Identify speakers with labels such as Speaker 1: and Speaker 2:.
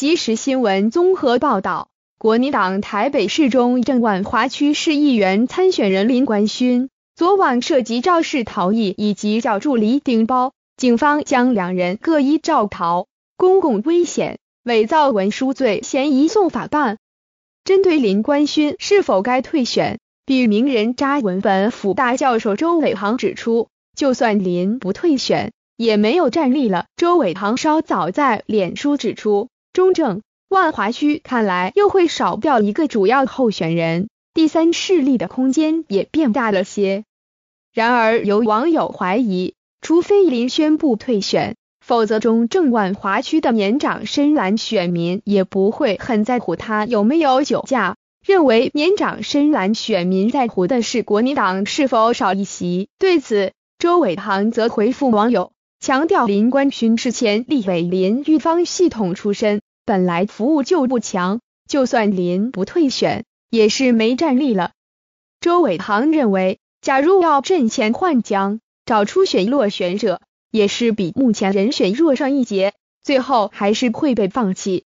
Speaker 1: 即时新闻综合报道，国民党台北市中正万华区市议员参选人林冠勋昨晚涉及肇事逃逸以及叫助理顶包，警方将两人各一肇逃、公共危险、伪造文书罪，嫌疑送法办。针对林冠勋是否该退选，比名人扎文本府大教授周伟航指出，就算林不退选，也没有战力了。周伟航稍早在脸书指出。中正万华区看来又会少掉一个主要候选人，第三势力的空间也变大了些。然而，有网友怀疑，除非林宣布退选，否则中正万华区的年长深蓝选民也不会很在乎他有没有酒驾。认为年长深蓝选民在乎的是国民党是否少一席。对此，周伟航则回复网友，强调林冠群是前立委林玉芳系统出身。本来服务就不强，就算林不退选，也是没战力了。周伟航认为，假如要阵前换将，找出选落选者，也是比目前人选弱上一截，最后还是会被放弃。